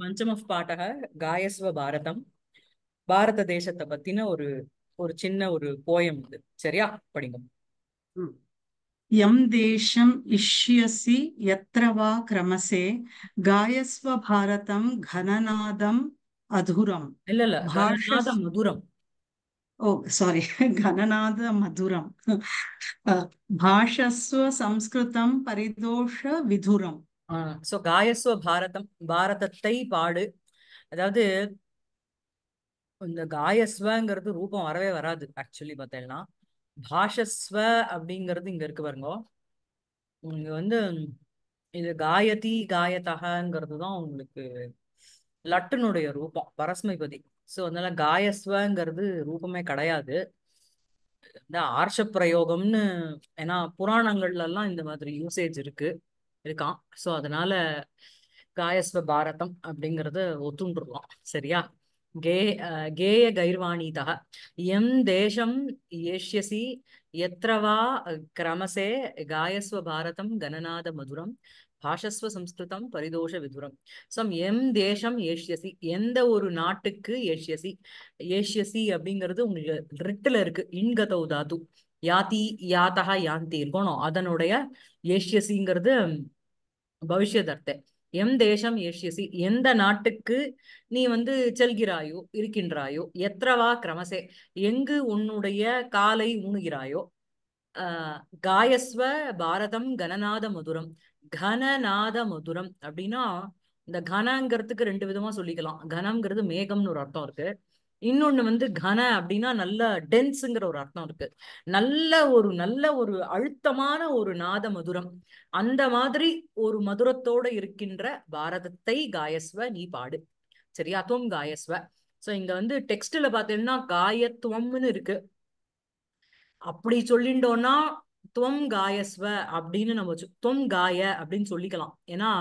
பஞ்சம் ஆஃப் பாட்டக காயஸ்வ பாரதம் பாரத தேசத்தை பத்தின ஒரு ஒரு சின்ன ஒரு போயம் இது சரியா படிங்க எம் தேசம் இஷ்யசி எத்ரவா கிரமசே காயஸ்வ பாரதம் கனநாதம் அதுரம் இல்ல இல்ல கனநாத மதுரம் ஓ சாரி கனநாத மதுரம் பாஷஸ்வ சம்ஸ்கிருதம் பரிதோஷ விதுரம் ஸோ காயஸ்வ பாரதம் பாரதத்தை பாடு அதாவது இந்த காயஸ்வங்கிறது ரூபம் வரவே வராது ஆக்சுவலி பார்த்தேன்னா பாஷஸ்வ அப்படிங்கிறது இங்க இருக்கு பாருங்க இங்க வந்து இது காயதி காயத்தகங்கிறது தான் உங்களுக்கு லட்டுனுடைய ரூபம் பரஸ்மைபதி ஸோ அதனால காயஸ்வங்கிறது ரூபமே கிடையாது இந்த ஆர்ஷப் பிரயோகம்னு ஏன்னா புராணங்கள்ல எல்லாம் இந்த மாதிரி யூசேஜ் இருக்கு இருக்கான் ஸோ அதனால காயஸ்வ பாரதம் அப்படிங்கிறது ஒத்துண்டுருக்கோம் சரியா கே கேய கைர்வாணிதா எம் தேசம் ஏஷ்யசி எத்திரவா கிரமசே காயஸ்வ பாரதம் கணநாத மதுரம் பாஷஸ்வ சம்ஸ்கிருதம் பரிதோஷ விதுரம் சம் எம் தேசம் ஏஷியசி எந்த ஒரு நாட்டுக்கு ஏஷியசி ஏஷியசி அப்படிங்கிறது உங்களுக்கு ரிட்டில் இருக்கு இன்கதௌ தாத்து யாதி யாத்தகா யாந்தி இருக்கணும் அதனுடைய ஏஷியசிங்கிறது பவிஷ்யதர்த்தே எம் தேசம் ஏஷியசி எந்த நாட்டுக்கு நீ வந்து செல்கிறாயோ இருக்கின்றாயோ எத்தரவா கிரமசே எங்கு உன்னுடைய காலை ஊணுகிறாயோ காயஸ்வ பாரதம் கனநாத மதுரம் கனநாத மதுரம் அப்படின்னா இந்த கனங்கிறதுக்கு ரெண்டு விதமா சொல்லிக்கலாம் கனம்ங்கிறது மேகம்னு ஒரு அர்த்தம் இருக்கு இன்னொன்னு வந்து கன அப்படின்னா நல்ல டென்ஸுங்கிற ஒரு அர்த்தம் இருக்கு நல்ல ஒரு நல்ல ஒரு அழுத்தமான ஒரு நாத மதுரம் அந்த மாதிரி ஒரு மதுரத்தோட இருக்கின்ற பாரதத்தை காயஸ்வ நீ பாடு சரியா துவம் காயஸ்வ சோ இங்க வந்து டெக்ஸ்ட்ல பாத்தீங்கன்னா காயத்துவம்னு இருக்கு அப்படி சொல்லிண்டோம்னா துவம் காயஸ்வ அப்படின்னு நம்ம துவம் காய அப்படின்னு சொல்லிக்கலாம் ஏன்னா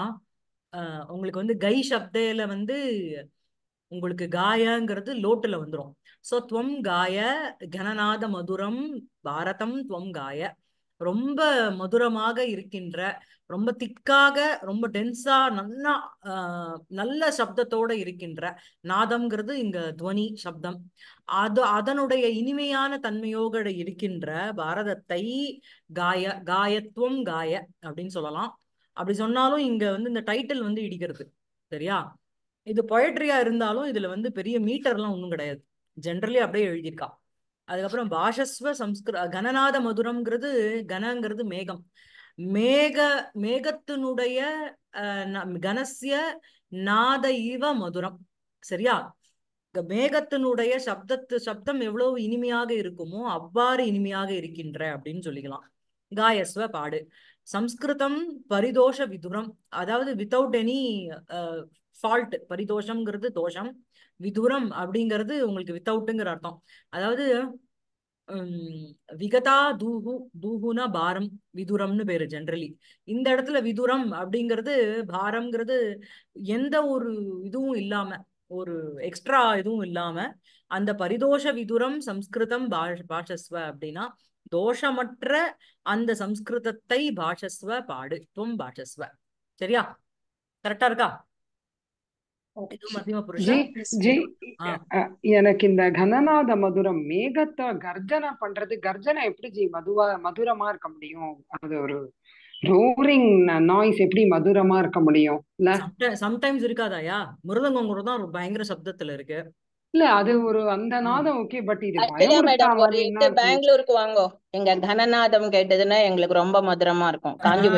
உங்களுக்கு வந்து கை சப்தையில வந்து உங்களுக்கு காயங்கிறது லோட்டுல வந்துடும் சோ துவம் காய கணநாத மதுரம் பாரதம் துவம் காய ரொம்ப மதுரமாக இருக்கின்ற ரொம்ப திக்காக ரொம்ப டென்ஸா நல்லா நல்ல சப்தத்தோட இருக்கின்ற நாதம்ங்கிறது இங்க துவனி சப்தம் அது அதனுடைய இனிமையான தன்மையோட இருக்கின்ற பாரதத்தை காய காயத்துவம் காய அப்படின்னு சொல்லலாம் அப்படி சொன்னாலும் இங்க வந்து இந்த டைட்டில் வந்து இடிக்கிறது சரியா இது பொயட்ரியா இருந்தாலும் இதுல வந்து பெரிய மீட்டர்லாம் ஒன்றும் கிடையாது ஜென்ரலி அப்படியே எழுதியிருக்கா அதுக்கப்புறம் பாஷஸ்வ சம்ஸ்கிரு கணநாத மதுரம்ங்கிறது கனங்கிறது மேகம் மேக மேகத்தினுடைய கனசிய நாத இவ மதுரம் சரியா மேகத்தினுடைய சப்தத்து சப்தம் எவ்வளவு இனிமையாக இருக்குமோ அவ்வாறு இனிமையாக இருக்கின்ற அப்படின்னு சொல்லிக்கலாம் காயஸ்வ பாடு சம்ஸ்கிருதம் பரிதோஷ விதுரம் அதாவது வித்தவுட் எனி ஃபால்ட் பரிதோஷம்ங்கிறது தோஷம் விதுரம் அப்படிங்கிறது உங்களுக்கு வித்தவுட்டுங்கிற அர்த்தம் அதாவது விகதா தூகு தூகுனா பாரம் விதுரம்னு பேரு ஜென்ரலி இந்த இடத்துல விதுரம் அப்படிங்கிறது பாரம்ங்கிறது எந்த ஒரு இதுவும் இல்லாம ஒரு எக்ஸ்ட்ரா இதுவும் இல்லாம அந்த பரிதோஷ விதுரம் சம்ஸ்கிருதம் பாஷ பாஷஸ்வ அப்படின்னா தோஷமற்ற அந்த சம்ஸ்கிருதத்தை பாஷஸ்வ பாடு தும் பாஷஸ்வ சரியா கரெக்டா இருக்கா எனக்கு இந்த கனநாத மதுரம் மேகத்தை கர்ஜனை பண்றது கர்ஜனை எப்படி ஜி மதுவா மதுரமா இருக்க முடியும் அது ஒரு ரோரிங் நாய்ஸ் எப்படி மதுரமா இருக்க முடியும் இல்ல சம்டைம்ஸ் இருக்காதாயா மிருதங்கங்கிறது தான் பயங்கர சப்தத்துல இருக்கு இல்ல அது ஒரு அந்த நாதம் ஓகே பட் இது பெங்களூருக்கு வாங்கோ எங்க கனநாதம் கேட்டதுன்னா எங்களுக்கு ரொம்ப மதுரமா இருக்கும் காஞ்சி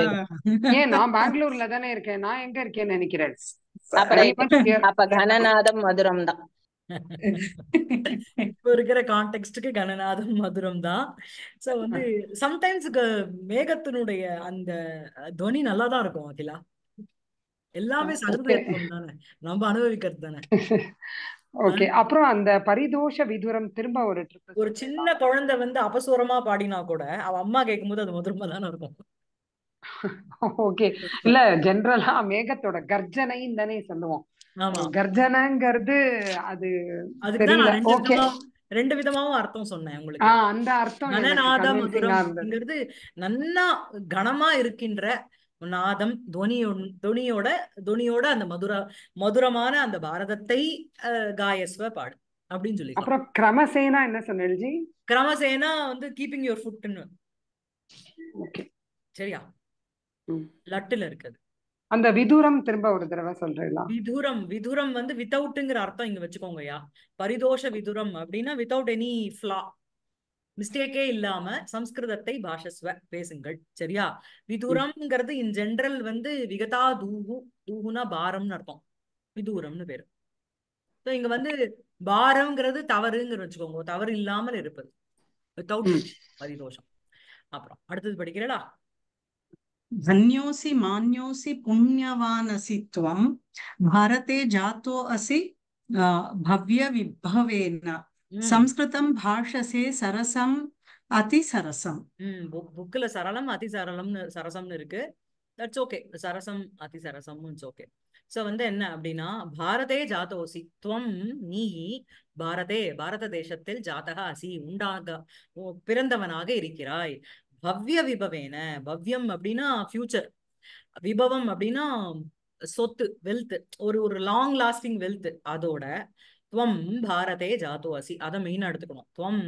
ஏன் நான் பெங்களூர்ல தானே இருக்கேன் நான் எங்க இருக்கேன்னு நினைக்கிறேன் அப்ப கணநாதம் மதுரம் தான் இப்ப இருக்கிற கான்டெக்ட்க்கு கணநாதம் மதுரம் தான் சோ வந்து சம்டைம்ஸ் மேகத்தினுடைய அந்த துவனி நல்லா தான் இருக்கும் அகிலா எல்லாமே சதுர்வேதம் தானே நம்ம அனுபவிக்கிறது தானே ஓகே அப்புறம் அந்த பரிதோஷ விதுரம் திரும்ப ஒரு ஒரு சின்ன குழந்தை வந்து அபசுரமா பாடினா கூட அவ அம்மா கேட்கும் அது மதுரமா தானே இருக்கும் ஓகே இல்ல ஜெனரலா மேகத்தோட கர்ஜனைன்னு தானே சொல்லுவோம் கர்ஜனைங்கிறது அது ஓகே ரெண்டு விதமாவும் அர்த்தம் சொன்னேன் உங்களுக்கு அந்த அர்த்தம் கணநாத நன்னா கனமா இருக்கின்ற நாதம் துவனியோ துவனியோட துவனியோட அந்த மதுர மதுரமான அந்த பாரதத்தை காயஸ்வ பாடு அப்படின்னு சொல்லி அப்புறம் கிரமசேனா என்ன சொன்னி கிரமசேனா வந்து கீப்பிங் யுவர் ஃபுட்னு சரியா லட்டுல இருக்குது அந்த விதுரம் திரும்ப ஒரு தடவை சொல்றீங்களா விதுரம் விதுரம் வந்து வித்தவுட்ங்கிற அர்த்தம் இங்க வச்சுக்கோங்கயா பரிதோஷ விதுரம் அப்படின்னா வித்தவுட் எனி ஃபிளா மிஸ்டேக்கே இல்லாம சம்ஸ்கிருதத்தை பாஷஸ்வ பேசுங்கள் சரியா விதுரம்ங்கிறது இன் ஜென்ரல் வந்து விகதா தூகு தூகுனா பாரம்னு அர்த்தம் விதூரம்னு பேரு ஸோ இங்க வந்து பாரம்ங்கிறது தவறுங்கிற வச்சுக்கோங்க தவறு இல்லாமல் இருப்பது வித்தவுட் பரிதோஷம் அப்புறம் அடுத்தது படிக்கிறீங்களா தன்யோசி மான்யோசி புண்ணியவானசி துவம் பாரதே ஜாத்தோ அசி பவ்ய விபவேன சம்ஸ்கிருதம் பாஷசே சரசம் அதி சரசம் புக்ல சரளம் அதி சரளம்னு சரசம்னு இருக்கு தட்ஸ் ஓகே சரசம் அதி சரசம் ஓகே சோ வந்து என்ன அப்படின்னா பாரதே ஜாதோசி துவம் நீ பாரதே பாரத தேசத்தில் ஜாதக அசி உண்டாக பிறந்தவனாக இருக்கிறாய் பவ்ய விபவேன பவ்யம் அப்படின்னா ஃபியூச்சர் விபவம் அப்படின்னா சொத்து வெல்த் ஒரு ஒரு லாங் லாஸ்டிங் வெல்த் அதோட துவம் பாரதே ஜாத்தோ அசி அதை மெயினா எடுத்துக்கணும் துவம்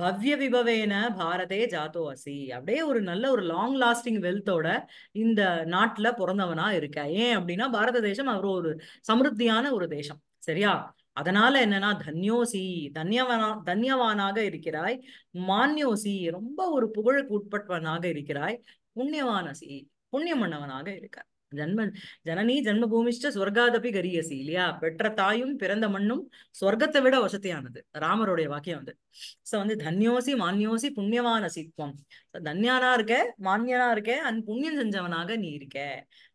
பவ்ய விபவேன பாரதே ஜாத்தோ அசி அப்படியே ஒரு நல்ல ஒரு லாங் லாஸ்டிங் வெல்த்தோட இந்த நாட்டுல பிறந்தவனா இருக்க ஏன் அப்படின்னா பாரத தேசம் அவர் ஒரு சமிருத்தியான ஒரு தேசம் சரியா அதனால என்னன்னா தன்யோசி தன்யவனா தன்யவானாக இருக்கிறாய் மான்யோசி ரொம்ப ஒரு புகழுக்கு உட்பட்டவனாக இருக்கிறாய் புண்ணியவானசி புண்ணியம் பண்ணவனாக இருக்கார் ஜன்ம ஜனனி ஜன்மபூமிஷ்ட சொர்க்காதபி கரியசி இல்லையா பெற்ற தாயும் பிறந்த மண்ணும் சொர்க்கத்தை விட வசதியானது ராமருடைய வாக்கியம் வந்து சோ வந்து தன்யோசி மான்யோசி புண்ணியவான சித்வம் தன்யானா இருக்க மான்யனா இருக்க அந் புண்ணியம் செஞ்சவனாக நீ இருக்க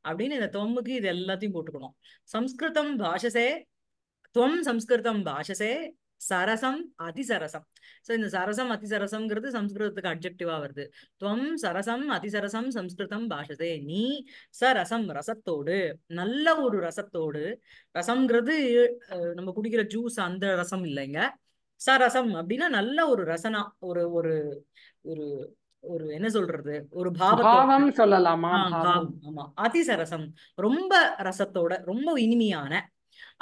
அப்படின்னு இந்த தொம்புக்கு இது எல்லாத்தையும் போட்டுக்கணும் சம்ஸ்கிருதம் பாஷசே துவம் சம்ஸ்கிருதம் பாஷசே சரசம் அதிசரசம் சோ இந்த சரசம் அதிசரசம்ங்கிறது சம்ஸ்கிருதத்துக்கு அப்ஜெக்டிவா வருது துவம் சரசம் அதிசரசம் சம்ஸ்கிருதம் பாஷதே நீ சரசம் ரசத்தோடு நல்ல ஒரு ரசத்தோடு ரசம்ங்கிறது நம்ம குடிக்கிற ஜூஸ் அந்த ரசம் இல்லைங்க சரசம் அப்படின்னா நல்ல ஒரு ரசனா ஒரு ஒரு ஒரு ஒரு என்ன சொல்றது ஒரு பாவம் சொல்லலாமா ஆமா அதிசரசம் ரொம்ப ரசத்தோட ரொம்ப இனிமையான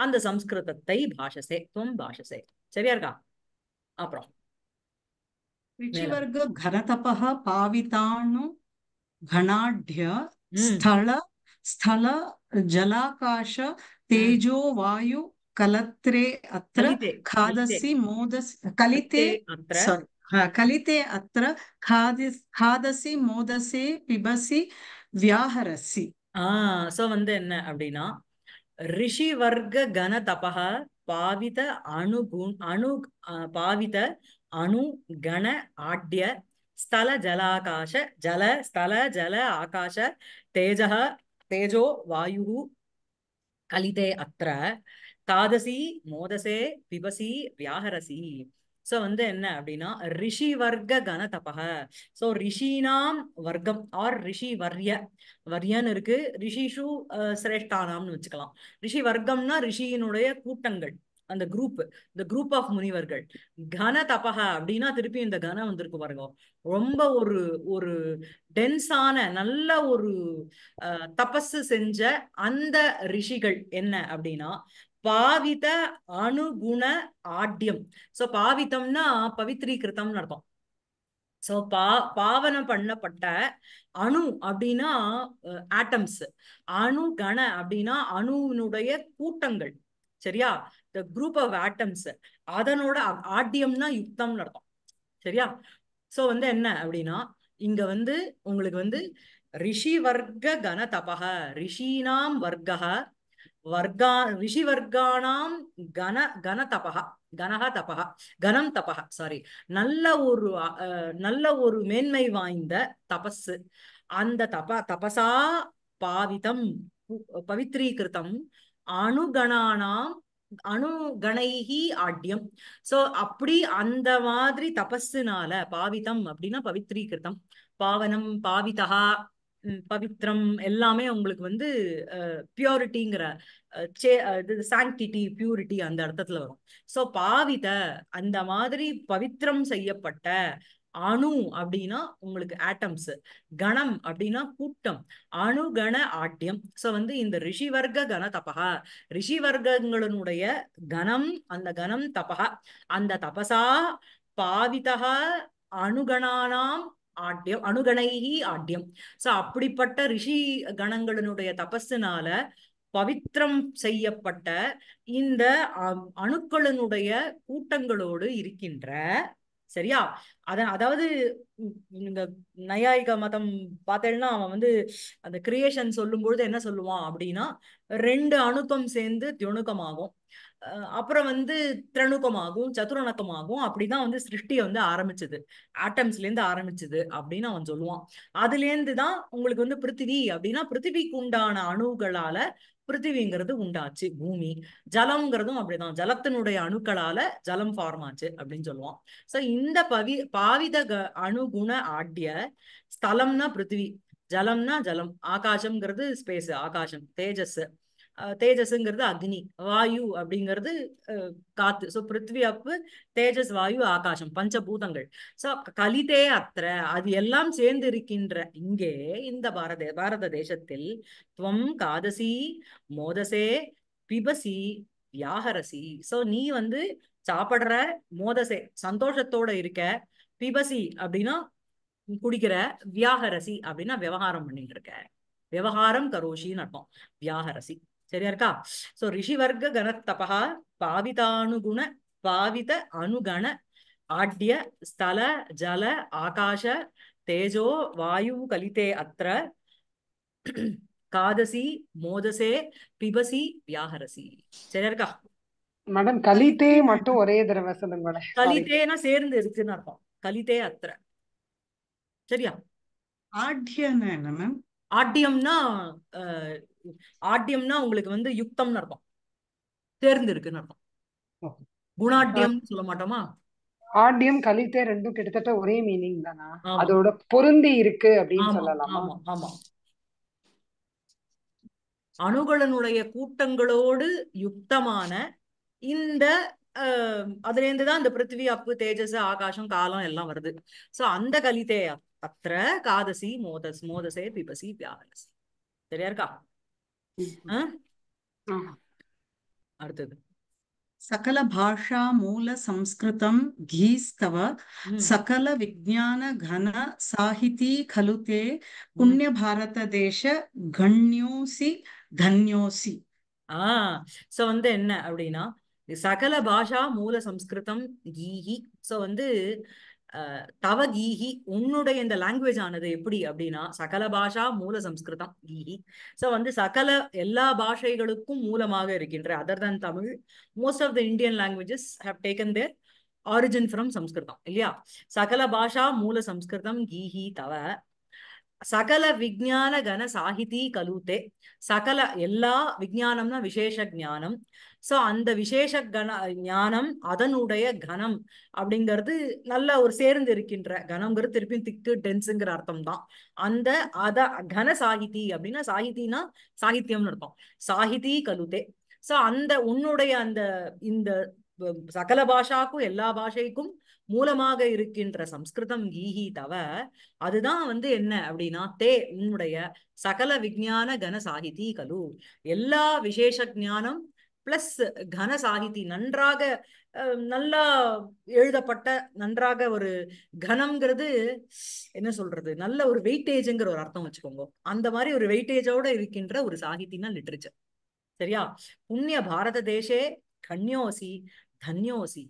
அந்த சம்ஸ்கிருதத்தை பாஷசே தும் பாஷசே சரியா இருக்கா அப்புறம் ரிஷிவர்க கனதபஹ கணாட்ய ஸ்தல ஸ்தல ஜலாகாஷ தேஜோ வாயு கலத்ரே அத்திர காதசி மோதசி கலித்தே சாரி கலித்தே அத்திர காதிஸ் காதசி மோதசே பிபசி வியாஹரசி ஆஹ் சோ வந்து என்ன அப்படின்னா ඍෂි වර්ග ඝන තපහ පාවිත අනුගුණ අනු පාවිත අනු ඝන ආඩ්‍ය ස්ථල ජලාකාශ ජල ස්ථල ජල ආකාශ තේජහ තේජෝ වායුහු කලිතේ අත්‍ර తాదసి మోదసే పిబసి వ్యాహరసి சோ வந்து என்ன அப்படின்னா ரிஷி வர்க்க கன தபக சோ ரிஷினாம் வர்க்கம் ஆர் ரிஷி வர்ய வர்யன்னு இருக்கு ரிஷிஷு சிரேஷ்டானாம்னு வச்சுக்கலாம் ரிஷி வர்க்கம்னா ரிஷியினுடைய கூட்டங்கள் அந்த குரூப் இந்த குரூப் ஆஃப் முனிவர்கள் கன தபக அப்படின்னா திருப்பி இந்த கனம் வந்திருக்கு பாருங்க ரொம்ப ஒரு ஒரு டென்ஸான நல்ல ஒரு தபஸ் செஞ்ச அந்த ரிஷிகள் என்ன அப்படின்னா பாவித அணுகுண ஆட்யம் சோ பாவித்தம்னா பவித்ரீகிருத்தம் அர்த்தம் சோ பா பாவனம் பண்ணப்பட்ட அணு அப்படின்னா ஆட்டம்ஸ் அணு கண அப்படின்னா அணுவினுடைய கூட்டங்கள் சரியா த குரூப் ஆஃப் ஆட்டம்ஸ் அதனோட ஆட்யம்னா யுக்தம் அர்த்தம் சரியா சோ வந்து என்ன அப்படின்னா இங்க வந்து உங்களுக்கு வந்து ரிஷி வர்க்க கன தபக ரிஷீனாம் வர்க்க வர்க்கா ரிஷி வர்க்கானாம் கன கன தபா கனக தபா கனம் தபா சாரி நல்ல ஒரு நல்ல ஒரு மேன்மை வாய்ந்த தபஸ் அந்த தப தபசா பாவிதம் பவித்ரீகிருத்தம் அணுகணானாம் அணுகணைகி ஆட்யம் சோ அப்படி அந்த மாதிரி தபஸ்னால பாவிதம் அப்படின்னா பவித்ரீகிருத்தம் பாவனம் பாவிதா பவித்ரம் எல்லாமே உங்களுக்கு வந்து பியூரிட்டிங்கிற சாங்கிட்டி பியூரிட்டி அந்த அர்த்தத்துல வரும் சோ பாவித அந்த மாதிரி பவித்ரம் செய்யப்பட்ட அணு அப்படின்னா உங்களுக்கு ஆட்டம்ஸ் கணம் அப்படின்னா கூட்டம் அணுகண ஆட்டியம் சோ வந்து இந்த ரிஷி வர்க்க கன தபகா ரிஷி வர்க்கங்களுடைய கணம் அந்த கணம் தபகா அந்த தபசா பாவிதா அணுகணானாம் ஆட்யம் அணுகணைகி ஆட்யம் சோ அப்படிப்பட்ட ரிஷி கணங்களினுடைய தபஸினால பவித்திரம் செய்யப்பட்ட இந்த அணுக்களினுடைய கூட்டங்களோடு இருக்கின்ற சரியா அத அதாவது இந்த நயாயிக மதம் பார்த்தேன்னா அவன் வந்து அந்த கிரியேஷன் சொல்லும் பொழுது என்ன சொல்லுவான் அப்படின்னா ரெண்டு அணுக்கம் சேர்ந்து தியணுக்கமாகும் அப்புறம் வந்து திரணுக்கமாகும் சதுரணக்கமாகும் அப்படிதான் வந்து சிருஷ்டியை வந்து ஆரம்பிச்சது ஆட்டம்ஸ்ல இருந்து ஆரம்பிச்சது அப்படின்னு அவன் சொல்லுவான் அதுல இருந்துதான் தான் உங்களுக்கு வந்து பிருத்திவி அப்படின்னா பிருத்திவிக்கு உண்டான அணுகளால பிருத்திவிங்கிறது உண்டாச்சு பூமி ஜலம்ங்கிறதும் அப்படிதான் ஜலத்தினுடைய அணுக்களால ஜலம் ஃபார்ம் ஆச்சு அப்படின்னு சொல்லுவான் சோ இந்த பவி பாவித அணுகுண ஆட்டிய ஸ்தலம்னா பிருத்திவி ஜலம்னா ஜலம் ஆகாசம்ங்கிறது ஸ்பேஸ் ஆகாசம் தேஜஸ் தேஜஸ்ங்கிறது அக்னி வாயு அப்படிங்கிறது காத்து ஸோ பிருத்வி அப்பு தேஜஸ் வாயு ஆகாசம் பஞ்சபூதங்கள் ஸோ கலிதே அத்திர அது எல்லாம் சேர்ந்து இருக்கின்ற இங்கே இந்த பாரத பாரத தேசத்தில் துவம் காதசி மோதசே பிபசி வியாகரசி ஸோ நீ வந்து சாப்பிடுற மோதசே சந்தோஷத்தோட இருக்க பிபசி அப்படின்னா குடிக்கிற வியாகரசி அப்படின்னா விவகாரம் பண்ணிட்டு இருக்க விவகாரம் கரோஷின்னு அர்த்தம் வியாகரசி சரியா இருக்கா சோ ரிஷிவர்க்க கனத்தபா பாவிதானுகுண பாவித அனுகண ஆட்ய ஸ்தல ஜல ஆகாஷ தேஜோ வாயு கலித்தே அத்த காதசி மோதசே பிபசி வியாகரசி சரியா இருக்கா மேடம் கலிதே மட்டும் ஒரே தடவை சொல்லுங்க கலிதேனா சேர்ந்து இருக்குன்னு அர்த்தம் கலித்தே அத்த சரியா ஆட்யன்னு என்ன மேம் ஆட்டியம்னா ஆட்டியம்னா உங்களுக்கு வந்து யுக்தம்னு அர்த்தம் தேர்ந்திருக்குன்னு அர்த்தம் குணாட்டியம் சொல்ல மாட்டோமா ஆட்டியம் கலித்தே ரெண்டும் கிட்டத்தட்ட ஒரே மீனிங் தானா அதோட பொருந்தி இருக்கு அப்படின்னு சொல்லலாம் ஆமா ஆமா கூட்டங்களோடு யுக்தமான இந்த அதுலேருந்து தான் இந்த பிருத்திவி அப்பு தேஜஸ் ஆகாசம் காலம் எல்லாம் வருது சோ அந்த கலிதேயா அத்திர காதசி மோதஸ் மோதசே பிபசி வியாகரசி சரியா இருக்கா அடுத்தது சகல பாஷா மூல சம்ஸ்கிருதம் கீஸ்தவ சகல விஜான கன சாகிதி खलु புண்ணிய பாரத தேச கண்யோசி தன்யோசி ஆஹ் சோ வந்து என்ன அப்படின்னா சகல பாஷா மூல சம்ஸ்கிருதம் கீஹி சோ வந்து தவ கீஹி உன்னுடைய இந்த லாங்குவேஜ் ஆனது எப்படி அப்படின்னா சகல பாஷா மூல சம்ஸ்கிருதம் கீஹி ஸோ வந்து சகல எல்லா பாஷைகளுக்கும் மூலமாக இருக்கின்ற other than Tamil most of the Indian languages have taken their origin from சம்ஸ்கிருதம் இல்லையா சகல பாஷா மூல சம்ஸ்கிருதம் கீஹி தவ சகல விஜான கன சாகிதி கலூத்தே சகல எல்லா விஜயானம்னா விசேஷ ஞானம் சோ அந்த விசேஷ கன ஞானம் அதனுடைய கனம் அப்படிங்கிறது நல்ல ஒரு சேர்ந்து இருக்கின்ற கனம்ங்கிறது திருப்பியும் திக்கு டென்ஸுங்கிற அர்த்தம் தான் அந்த அத கன சாகிதி அப்படின்னா சாகித்தினா சாகித்யம்னு அர்த்தம் சாகிதி கலுதே சோ அந்த உன்னுடைய அந்த இந்த சகல பாஷாக்கும் எல்லா பாஷைக்கும் மூலமாக இருக்கின்ற சம்ஸ்கிருதம் ஈஹி தவ அதுதான் வந்து என்ன அப்படின்னா தே உன்னுடைய சகல விஜான கன சாகிதி கலு எல்லா விசேஷ ஜானம் பிளஸ் கன சாகிதி நன்றாக நல்லா எழுதப்பட்ட நன்றாக ஒரு கனம்ங்கிறது என்ன சொல்றது நல்ல ஒரு வெயிட்டேஜுங்கிற ஒரு அர்த்தம் வச்சுக்கோங்க அந்த மாதிரி ஒரு வெயிட்டேஜோட இருக்கின்ற ஒரு சாகித்தின்னா லிட்ரேச்சர் சரியா புண்ணிய பாரத தேசே கண்யோசி தன்யோசி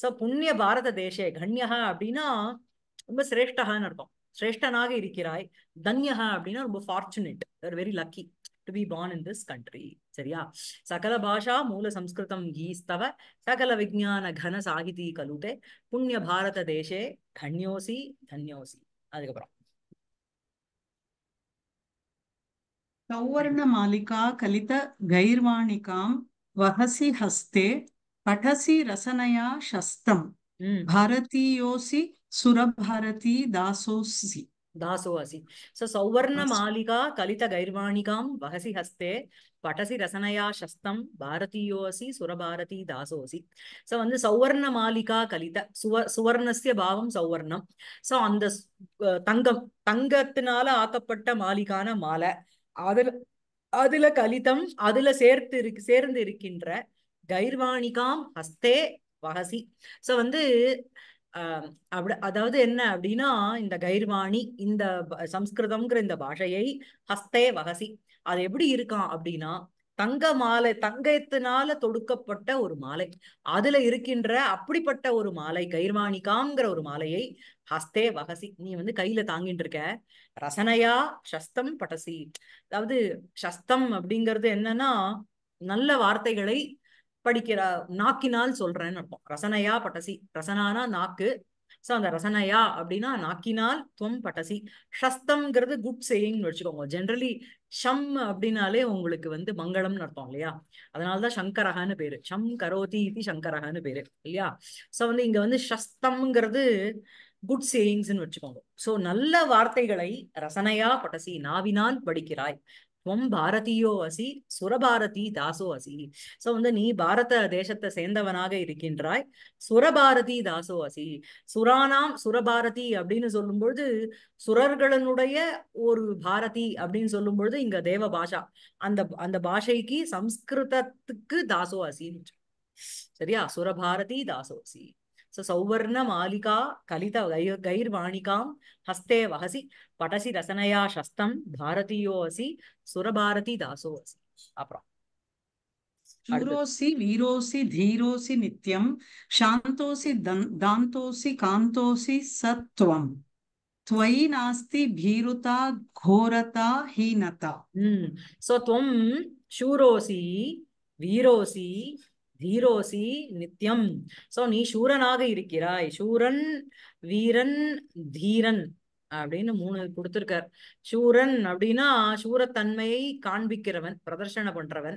சோ புண்ணிய பாரத தேசே கண்யக அப்படின்னா ரொம்ப சிரேஷ்டகான்னு இருக்கும் சிரேஷ்டனாக இருக்கிறாய் தன்யகா அப்படின்னா ரொம்ப fortunate are very lucky to be born in this country சரியா சகல பாஷா மூல சம்ஸ்கிருதம் கீஸ்தவ சகல விஜான கன சாகிதி கலுதே புண்ணிய பாரத தேசே கண்யோசி தன்யோசி அதுக்கப்புறம் சௌவர்ண மாலிகா கலித கைர்வாணிகாம் வஹசி ஹஸ்தே படசி ரசனையா சஸ்தம் பாரதியோசி சுரபாரதி தாசோசி தாசோசி சோ சௌவர்ண மாலிகா கலித கைர்வாணிகாம் வகசி ஹஸ்தே படசி ரசனையா சஸ்தம் பாரதியோசி சுரபாரதி தாசோசி சோ வந்து சௌவர்ண மாலிகா கலித சுவ சுவர்ணசிய பாவம் சௌவர்ணம் சோ அந்த தங்கம் தங்கத்தினால ஆக்கப்பட்ட மாலிகான மாலை அதுல அதுல கலிதம் அதுல சேர்த்து இருக்கு சேர்ந்து இருக்கின்ற கைர்வாணிகாம் ஹஸ்தே வகசி ஸோ வந்து அப்படி அதாவது என்ன அப்படின்னா இந்த கைர்வாணி இந்த சம்ஸ்கிருதம்ங்கிற இந்த பாஷையை ஹஸ்தே வகசி அது எப்படி இருக்கான் அப்படின்னா தங்க மாலை தங்கத்தினால தொடுக்கப்பட்ட ஒரு மாலை அதுல இருக்கின்ற அப்படிப்பட்ட ஒரு மாலை கைர்வாணிகாங்கிற ஒரு மாலையை ஹஸ்தே வகசி நீ வந்து கையில தாங்கிட்டு இருக்க ரசனையா சஸ்தம் பட்டசி அதாவது சஸ்தம் அப்படிங்கிறது என்னன்னா நல்ல வார்த்தைகளை படிக்கிறா நாக்கினால் சொல்றேன்னு அர்த்தம் ரசனையா பட்டசி ரசனானா நாக்கு சோ அந்த ரசனையா அப்படின்னா நாக்கினால் துவம் பட்டசி ஷஸ்தம்ங்கிறது குட் சேயிங்னு வச்சுக்கோங்க ஜென்ரலி ஷம் அப்படின்னாலே உங்களுக்கு வந்து மங்களம்னு அர்த்தம் இல்லையா அதனாலதான் சங்கரகான்னு பேரு ஷம் கரோதி இது சங்கரகான்னு பேரு இல்லையா சோ வந்து இங்க வந்து ஷஸ்தம்ங்கிறது குட் சேயிங்ஸ்ன்னு வச்சுக்கோங்க சோ நல்ல வார்த்தைகளை ரசனையா பட்டசி நாவினால் படிக்கிறாய் உம் பாரதியோ அசி சுரபாரதி தாசோ அசி சோ வந்து நீ பாரத தேசத்தை சேர்ந்தவனாக இருக்கின்றாய் சுரபாரதி தாசோ அசி சுரானாம் சுரபாரதி அப்படின்னு சொல்லும்பொழுது சுரர்களனுடைய ஒரு பாரதி அப்படின்னு சொல்லும் பொழுது இங்க தேவ பாஷா அந்த அந்த பாஷைக்கு சம்ஸ்கிருதத்துக்கு தாசோ அசின்னு சரியா சுரபாரதி தாசோசி ச சௌவர்ண மாலிகா கலித கைர்வாணிகாம் ஹஸ்தே வகசி படசி ரசனையா சஸ்தம் பாரதியோ அசி சுரபாரதி தாசோ அசி அப்புறம் சூரோசி வீரோசி தீரோசி நித்யம் சாந்தோசி தாந்தோசி காந்தோசி சத்வம் துவை நாஸ்தி பீருதா கோரதா ஹீனதா சோ துவம் சூரோசி வீரோசி தீரோசி நித்யம் சோ நீ சூரனாக இருக்கிறாய் சூரன் வீரன் தீரன் அப்படின்னு மூணு கொடுத்திருக்கார் சூரன் அப்படின்னா சூரத்தன்மையை காண்பிக்கிறவன் பிரதர்ஷன பண்றவன்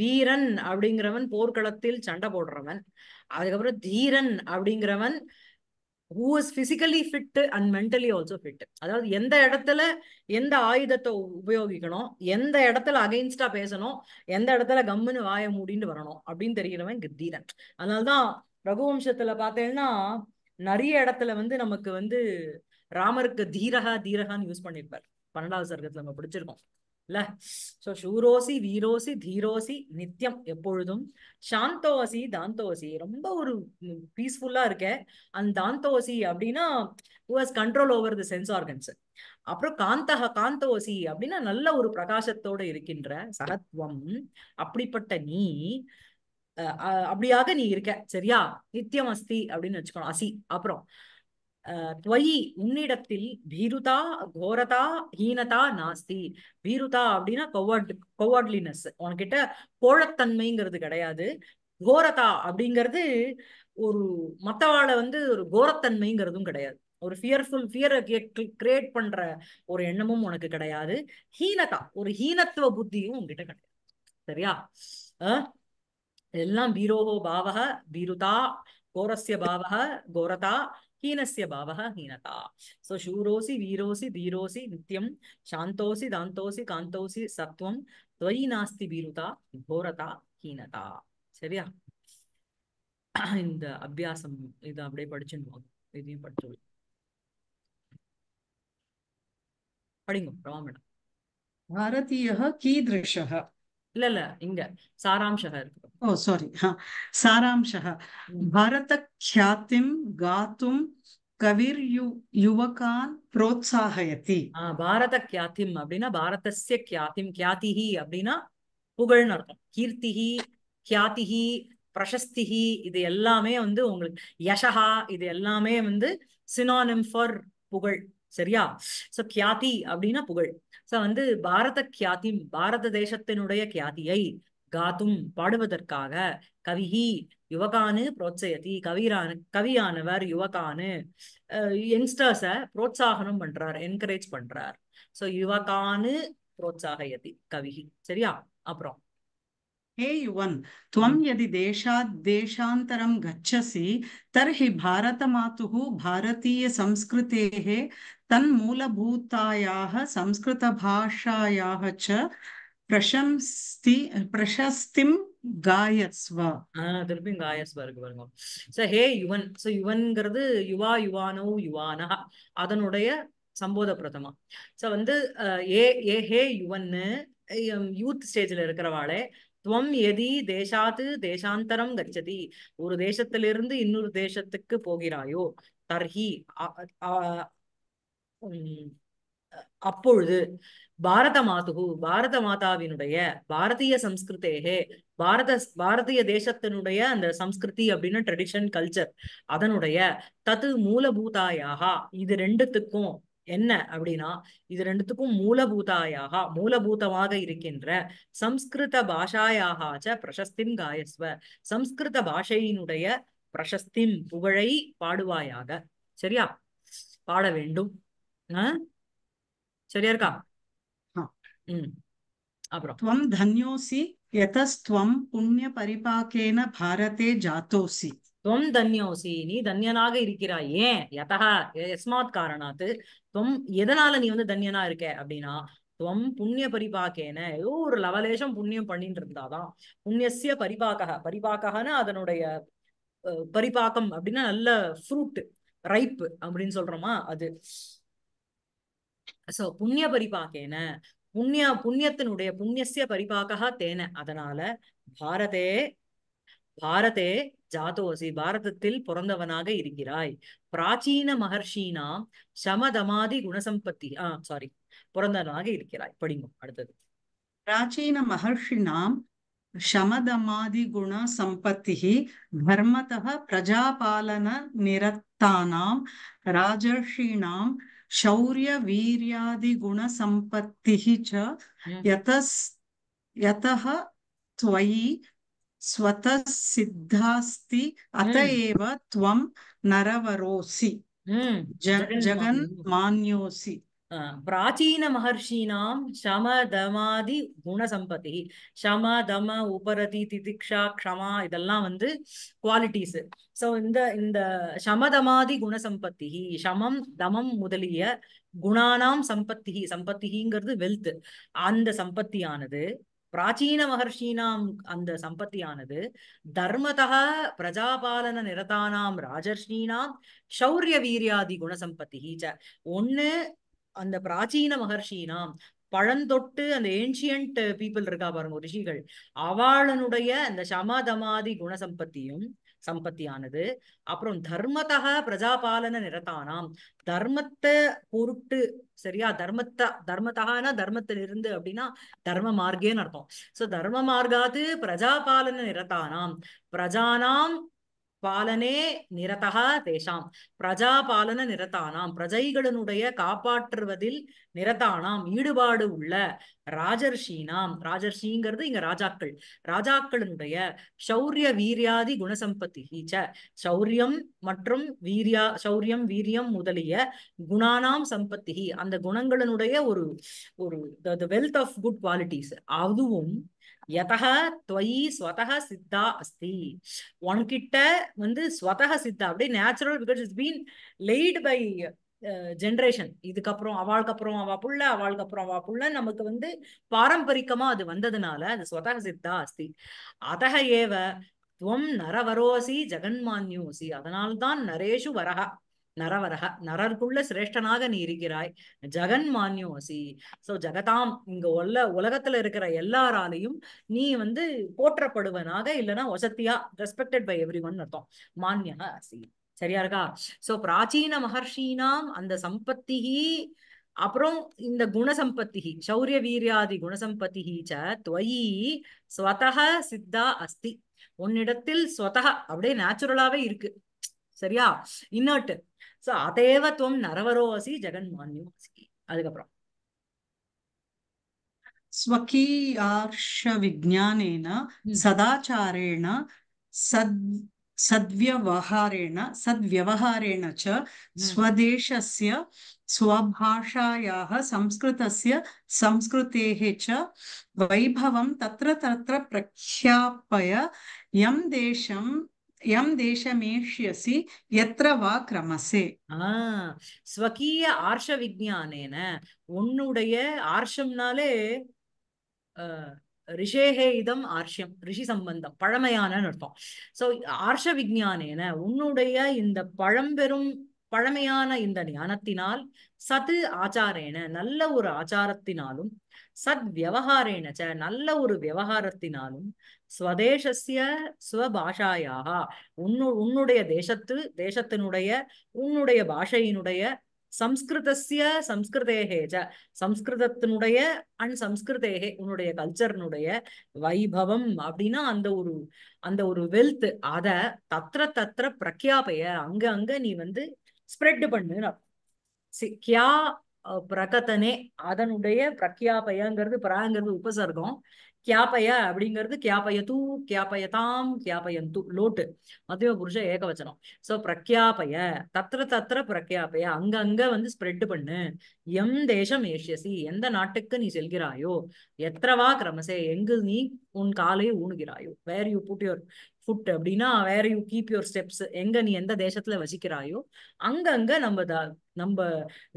வீரன் அப்படிங்கிறவன் போர்க்களத்தில் சண்டை போடுறவன் அதுக்கப்புறம் தீரன் அப்படிங்கிறவன் who is physically fit and mentally also fit அதாவது எந்த இடத்துல எந்த ஆயுதத்தை உபயோகிக்கணும் எந்த இடத்துல அகைன்ஸ்டா பேசணும் எந்த இடத்துல கம்முன்னு வாய மூடின்னு வரணும் அப்படின்னு தெரிகிறவன் கத்தீரன் அதனால்தான் ரகுவம்சத்துல பார்த்தேன்னா நிறைய இடத்துல வந்து நமக்கு வந்து ராமருக்கு தீரகா தீரகான்னு யூஸ் பண்ணியிருப்பார் பன்னெண்டாவது சர்க்கத்துல நம்ம பிடிச்சிருக்கோம் இல்ல சோ ஷூரோசி வீரோசி தீரோசி நித்தியம் எப்பொழுதும் சாந்தோசி தாந்தோசி ரொம்ப ஒரு பீஸ்ஃபுல்லா இருக்க அந்த தாந்தோசி அப்படின்னா control over the sense organs அப்புறம் காந்தக காந்தோசி அப்படின்னா நல்ல ஒரு பிரகாசத்தோட இருக்கின்ற சகத்வம் அப்படிப்பட்ட நீ அப்படியாக நீ இருக்க சரியா நித்தியம் அஸ்தி அப்படின்னு வச்சுக்கணும் அசி அப்புறம் துவயி உன்னிடத்தில் பீருதா கோரதா ஹீனதா நாஸ்தி பீருதா அப்படின்னா கோவர்ட்லினஸ் கொவாட்லினஸ் உனக்கிட்ட கோழத்தன்மைங்கிறது கிடையாது கோரதா அப்படிங்கிறது ஒரு மத்தவாள வந்து ஒரு கோரத்தன்மைங்கிறதும் கிடையாது ஒரு ஃபியர்ஃபுல் ஃபியரை கிரியேட் பண்ற ஒரு எண்ணமும் உனக்கு கிடையாது ஹீனதா ஒரு ஹீனத்துவ புத்தியும் உங்ககிட்ட கிடையாது சரியா எல்லாம் பீரோகோ பாவக பீருதா கோரஸ்ய பாவக கோரதா हीनस्य भावः हीनता सो शूरोऽसि वीरोऽसि धीरोऽसि नित्यं शान्तोऽसि दान्तोऽसि कान्तोऽसि सत्वं त्वयि नास्ति भीरुता घोरता हीनता சரியா இந்த அபியாசம் இது அப்படியே படிச்சுன்னு இதையும் படிச்சு படிங்க ராமன் भारतीयः कीदृशः இல்ல இல்ல இங்க சாராம்சக இருக்கு ஓ சாரி சாராம்சக பரத கியாத்திம் காத்தும் கவிர் யு யுவகான் புரோத்சாகயத்தி பாரத கியாத்திம் அப்படின்னா பாரதசிய கியாத்திம் கியாதிஹி அப்படின்னா புகழ்னு அர்த்தம் கீர்த்திஹி கியாதிஹி பிரசஸ்திஹி இது எல்லாமே வந்து உங்களுக்கு யசஹா இது எல்லாமே வந்து சினானிம் ஃபார் புகழ் சரியா சோ கியாதி அப்படின்னா புகழ் சோ வந்து பாரத கியாதி பாரத தேசத்தினுடைய கியாதியை காத்தும் பாடுவதற்காக கவிஹி யுவகானு புரோத்சயதி கவிரான கவியானவர் யுவகானு யங்ஸ்டர்ஸ புரோத்சாகனம் பண்றார் என்கரேஜ் பண்றார் சோ யுவகானு புரோத்சாகயதி கவிஹி சரியா அப்புறம் हे युवन् त्वं यदि கச்சசி देशान्तरं பாரத மாத்து भारतमातुः भारतीयसंस्कृतेः तन्मूलभूतायाः संस्कृतभाषायाः च பிரசம்ஸ்தி பிரசஸ்திம் காயஸ்வா திருப்பியும் காயஸ்வா இருக்கு பாருங்க சோ ஹே யுவன் சோ யுவன்ங்கிறது யுவா யுவானோ யுவானா அதனுடைய சம்போத பிரதமா சோ வந்து ஏ ஏ ஹே யுவன்னு யூத் ஸ்டேஜ்ல இருக்கிறவாளே துவம் எதி தேசாத்து தேசாந்தரம் கச்சதி ஒரு தேசத்திலிருந்து இன்னொரு தேசத்துக்கு போகிறாயோ தர்ஹி அப்பொழுது பாரத மாதுகு பாரத மாதாவினுடைய பாரதிய சம்ஸ்கிருத்தேகே பாரத பாரதிய தேசத்தினுடைய அந்த சம்ஸ்கிருதி அப்படின்னு ட்ரெடிஷன் கல்ச்சர் அதனுடைய தத்து மூலபூதாயாக இது ரெண்டுத்துக்கும் என்ன அப்படின்னா இது ரெண்டுத்துக்கும் மூலபூதாயாக மூலபூதமாக இருக்கின்ற சம்ஸ்கிருத பாஷாயாக பிரசஸ்தின் காயஸ்வ சம்ஸ்கிருத பாஷையினுடைய பிரசஸ்தின் புகழை பாடுவாயாக சரியா பாட வேண்டும் சரியா இருக்கா ம் அப்புறம் துவம் தன்யோசி யதஸ்துவம் புண்ணிய பரிபாக்கேன பாரதே ஜாத்தோசி துவம் தன்யோசி நீ தன்யனாக இருக்கிறாய் ஏன் யதா எஸ்மாத் காரணாத்து துவம் எதனால நீ வந்து தன்யனா இருக்க அப்படின்னா துவம் புண்ணிய பரிபாக்கேன ஏதோ ஒரு லவலேஷம் புண்ணியம் பண்ணிட்டு இருந்தாதான் புண்ணியசிய பரிபாக்கக பரிபாக்ககன்னு அதனுடைய பரிபாக்கம் அப்படின்னா நல்ல ஃப்ரூட் ரைப்பு அப்படின்னு சொல்றோமா அது சோ புண்ணிய பரிபாகேன புண்ணிய புண்ணியத்தினுடைய புண்ணியசிய பரிபாகா தேன அதனால பாரதே பாரதே ஜாதோசி பாரதத்தில் பிறந்தவனாக இருக்கிறாய் பிராச்சீன மகர்ஷினா சமதமாதி குணசம்பத்தி ஆ சாரி பிறந்தவனாக இருக்கிறாய் படிங்க அடுத்தது பிராச்சீன மகர்ஷினாம் சமதமாதி குண சம்பத்தி தர்மத பிரஜாபாலன நிரத்தானாம் ராஜர்ஷினாம் शौर्यवीर्यादिगुणसम्पत्तिः च यतस् यतः त्वयि स्वतः सिद्धास्ति अत hmm. एव त्वं नरवरोऽसि hmm. जगन्मान्योऽसि பிராச்சீன மகர்ஷீனாம் சம தமாதி குணசம்பதி சம தம உபரதி திதிக்ஷா க்ஷமா இதெல்லாம் வந்து குவாலிட்டிஸ் ஸோ இந்த இந்த சமதமாதி குணசம்பத்தி சமம் தமம் முதலிய குணானாம் சம்பத்தி சம்பத்திங்கிறது வெல்த் அந்த சம்பத்தியானது பிராச்சீன மகர்ஷீனாம் அந்த சம்பத்தியானது தர்மதா பிரஜாபாலன நிரதானாம் ராஜர்ஷீனாம் சௌரிய வீரியாதி குணசம்பத்தி ஒன்னு அந்த பிராச்சீன மகர்ஷினாம் பழந்தொட்டு அந்த ஏன்சியன்ட் பீப்புள் இருக்கா பாருங்க ரிஷிகள் அவளனுடைய அந்த சமதமாதி குணசம்பத்தியும் சம்பத்தியானது அப்புறம் தர்மத்தக பிரஜாபாலன நிறத்தானாம் தர்மத்தை பொருட்டு சரியா தர்மத்தை தர்மத்தகானா தர்மத்தில் இருந்து அப்படின்னா தர்ம மார்க்கேன்னு அர்த்தம் சோ தர்ம மார்க்காது பிரஜாபாலன நிறத்தானாம் பிரஜானாம் பாலனே நிரதா தேஷாம் பிரஜாபாலன நிரதானாம் பிரஜைகளினுடைய காப்பாற்றுவதில் நிரதானாம் ஈடுபாடு உள்ள ராஜர்ஷீனாம் ராஜர்ஷிங்கிறது இங்க ராஜாக்கள் ராஜாக்களினுடைய சௌரிய வீரியாதி குணசம்பத்தி ஈச்ச சௌரியம் மற்றும் வீரியா சௌரியம் வீரியம் முதலிய குணானாம் சம்பத்தி அந்த குணங்களினுடைய ஒரு ஒரு வெல்த் ஆஃப் குட் குவாலிட்டிஸ் அதுவும் யதா ஸ்வதக சித்தா அஸ்தி உன்கிட்ட வந்து ஸ்வதக சித்தா அப்படியே natural because it's been laid by generation இதுக்கப்புறம் அவளுக்கு அப்புறம் அவ புள்ள அவளுக்கு அப்புறம் அவ புள்ள நமக்கு வந்து பாரம்பரிக்கமா அது வந்ததுனால அது ஸ்வதக சித்தா அஸ்தி அதக ஏவ துவம் நரவரோசி ஜெகன்மான்யோசி அதனால்தான் நரேஷு வரகா நரவரக நரர்க்குள்ள சிரேஷ்டனாக நீ இருக்கிறாய் ஜெகன் மான்யோசி சோ ஜெகதாம் இங்க உள்ள உலகத்துல இருக்கிற எல்லாராலையும் நீ வந்து போற்றப்படுவனாக இல்லைன்னா ஒசத்தியா ரெஸ்பெக்டட் பை எவ்ரி ஒன் அர்த்தம் மான்யா அசி சரியா இருக்கா சோ பிராச்சீன மகர்ஷினாம் அந்த சம்பத்தி அப்புறம் இந்த குணசம்பத்தி சௌரிய வீரியாதி குணசம்பத்தி ச துவயி ஸ்வதக சித்தா அஸ்தி உன்னிடத்தில் ஸ்வதக அப்படியே நேச்சுரலாவே இருக்கு சரியா இன்னொட்டு सो அதையவ तम नरवरोसी ஜெகன்மான்யோசி अदक ஸ்வகீயார்ஷ विज्ञान सदाचारेण சத் सद्व्यवहारेण सद्व्यवहारेण च स्वदेशस्य स्वभाषायाः संस्कृतस्य संस्कृतेः च वैभवं तत्र तत्र प्रख्यापय यं देशं யம் தேசமேஷ்யசி எத்திர வா கிரமசே ஆஹ் ஸ்வகீய ஆர்ஷ விஜயானேன உன்னுடைய ஆர்ஷம்னாலே ரிஷேகே இதம் ஆர்ஷம் ரிஷி சம்பந்தம் பழமையான அர்த்தம் சோ ஆர்ஷ விஜயானேன உன்னுடைய இந்த பழம்பெரும் பழமையான இந்த ஞானத்தினால் சது ஆச்சாரேன நல்ல ஒரு ஆச்சாரத்தினாலும் சத் வியவஹாரேனச்ச நல்ல ஒரு விவகாரத்தினாலும் ஸ்வதேசிய சுவபாஷாயாக உன்னு உன்னுடைய தேசத்து தேசத்தினுடைய உன்னுடைய பாஷையினுடைய சம்ஸ்கிருதஸ்ய சம்ஸ்கிருதேகேஜ சம்ஸ்கிருதத்தினுடைய அண்ட் சம்ஸ்கிருதேகே உன்னுடைய கல்ச்சர்னுடைய வைபவம் அப்படின்னா அந்த ஒரு அந்த ஒரு வெல்த் அத தத்திர தத்திர பிரக்யாபைய அங்க அங்க நீ வந்து ஸ்ப்ரெட் பண்ணுன்னு கியா பிரகத்தனே அதனுடைய பிரக்யாபயங்கிறது பிராங்கிறது உபசர்க்கம் கியாபய அப்படிங்கிறது கியாபயது கியாபயதாம் கியாபயந்தூ லோட்டு மத்திய புருஷ ஏகவச்சனம் சோ பிரக்யாபய தத்திர தத்திர பிரக்யாபய அங்கங்க வந்து ஸ்ப்ரெட் பண்ணு எம் தேசம் ஏஷியசி எந்த நாட்டுக்கு நீ செல்கிறாயோ எத்தவா கிரமசே எங்கு நீ உன் காலையை ஊணுகிறாயோ where you put your foot அப்படின்னா where you keep your steps எங்க நீ எந்த தேசத்துல வசிக்கிறாயோ அங்கங்க நம்ம நம்ம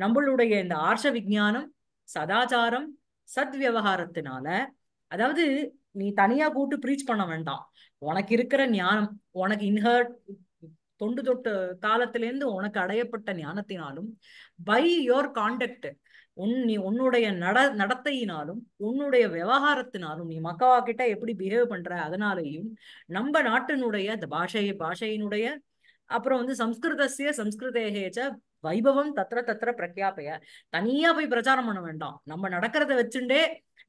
நம்மளுடைய இந்த ஆர்ஷ விஜானம் சதாச்சாரம் சத்வியவகாரத்தினால அதாவது நீ தனியா கூப்பிட்டு ப்ரீச் பண்ண வேண்டாம் உனக்கு இருக்கிற ஞானம் உனக்கு இன்ஹர்ட் தொண்டு தொட்டு காலத்திலேருந்து உனக்கு அடையப்பட்ட ஞானத்தினாலும் பை யோர் கான்டக்ட் உன் நீ உன்னுடைய நட நடத்தையினாலும் உன்னுடைய விவகாரத்தினாலும் நீ மக்கவா கிட்ட எப்படி பிஹேவ் பண்ற அதனாலேயும் நம்ம நாட்டினுடைய இந்த பாஷையை பாஷையினுடைய அப்புறம் வந்து சம்ஸ்கிருதசிய சம்ஸ்கிருதேகேச்ச வைபவம் தத்திர தத்திர பிரக்யாப்பைய தனியா போய் பிரச்சாரம் பண்ண வேண்டாம் நம்ம நடக்கிறத வச்சுட்டே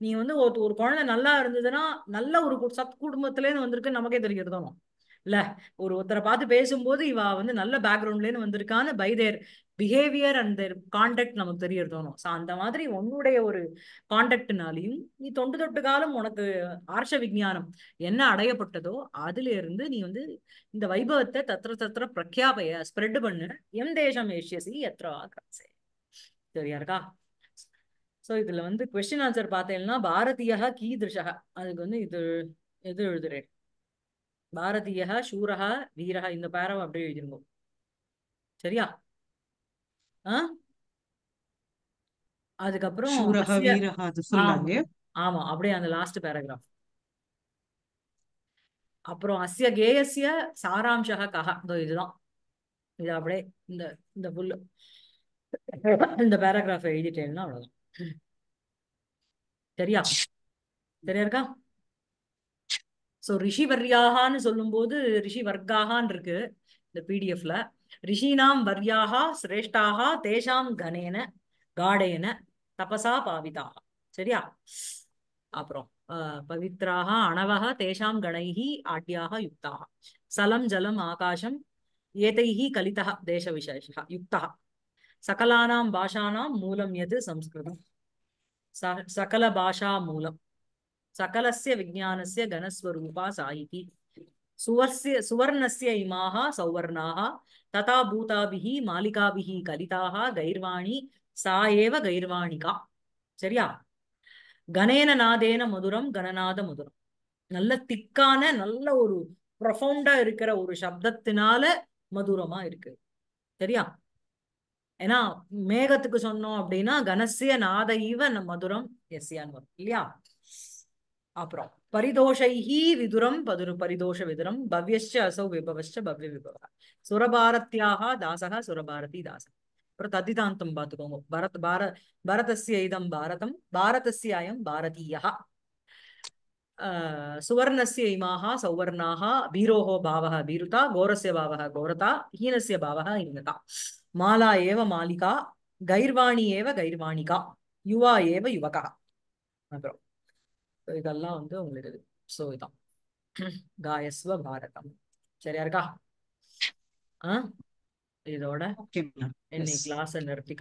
நீ வந்து ஒரு ஒரு குழந்தை நல்லா இருந்ததுன்னா நல்ல ஒரு சத் குடும்பத்திலேருந்து வந்திருக்கு நமக்கே தெரிகிறதும் இல்ல ஒரு ஒருத்தரை பார்த்து பேசும்போது இவ வந்து நல்ல பேக்ரவுண்ட்லேருந்து வந்திருக்கான்னு by their behaviour and their contact நமக்கு தெரிய தோணும் ஸோ அந்த மாதிரி உன்னுடைய ஒரு கான்டாக்டினாலையும் நீ தொண்டு தொட்டு காலம் உனக்கு ஆர்ஷ விஜானம் என்ன அடையப்பட்டதோ அதுல இருந்து நீ வந்து இந்த வைபவத்தை தத்திர தத்திர பிரக்யாபைய ஸ்ப்ரெட் பண்ணு எம் தேசம் ஏஷியசி எத்ரா சரியா இருக்கா ஸோ இதுல வந்து கொஸ்டின் ஆன்சர் பார்த்தேன்னா பாரதியா கீதிருஷக அதுக்கு வந்து இது எது எழுதுறேன் பாரதியா சூரஹா வீரஹா இந்த பேரவை அப்படியே எழுதிருங்க சரியா அதுக்கப்புறம் ஆமா அப்படியே அந்த லாஸ்ட் பேராகிராஃப் அப்புறம் அஸ்ய கேயசிய சாராம்சக கஹா இதுதான் இது அப்படியே இந்த இந்த புல்லு இந்த பேராகிராஃப் எழுதிட்டேன்னா அவ்வளவுதான் சரியா சரியா இருக்கா சோ ரிஷி வர்யாகான்னு சொல்லும்போது ரிஷி வர்க்காகான் இருக்கு இந்த பிடிஎஃப்ல ரிஷினாம் வர்யாகா சிரேஷ்டாகா தேஷாம் கணேன காடேன தபசா பாவிதாக சரியா அப்புறம் பவித்ராக அணவக தேஷாம் கணைஹி ஆட்யாக யுக்தாக சலம் ஜலம் ஆகாஷம் ஏதைஹி கலிதா தேச விசேஷ யுக்தா சகலானாம் பாஷானாம் மூலம் எது சம்ஸ்கிருதம் சகல பாஷா மூலம் சகலசிய விஜானசிய கணஸ்வரூபா சாயிதி சுவர்சிய சுவர்ணசிய இமாக சௌவர்ணாக ததா பூதாபிகி மாலிகாபிகி கலிதாக கைர்வாணி சா ஏவ கைர்வாணிகா சரியா கணேன நாதேன மதுரம் கணநாத மதுரம் நல்ல திக்கான நல்ல ஒரு ப்ரொஃபவுண்டா இருக்கிற ஒரு சப்தத்தினால மதுரமா இருக்கு சரியா ஏன்னா மேகத்துக்கு சொன்னோம் அப்படின்னா கணசிய நாத ஈவ மதுரம் எஸ்யான்னு வரும் இல்லையா அப்புறம் பரிதோஷைஹி விதுரம் பதுரு பரிதோஷ விதுரம் பவ்யஸ்ச அசௌ விபவஸ்ச பவ்ய விபவ சுரபாரத்யாக தாசக சுரபாரதி தாசக அப்புறம் தத்திதாந்தம் பார்த்துக்கோங்க பரத் பார பரதசிய இதம் பாரதம் பாரதசிய அயம் பாரதீயா சுவர்ணசிய இமாக சௌவர்ணாக பீரோஹோ பாவக பீருதா கோரஸ்ய பாவக கோரதா ஹீனசிய பாவக ஹீனதா மாலா ஏவ மாலிகா கைர்வாணி ஏவ கைர்வாணிகா யுவா ஏவ யுவகா அப்புறம் இதெல்லாம் வந்து உங்களுக்கு இது ஸோ இதான் காயஸ்வ பாரதம் சரியா இருக்கா ஆஹ் இதோட என்னை கிளாஸ் நிறுத்தி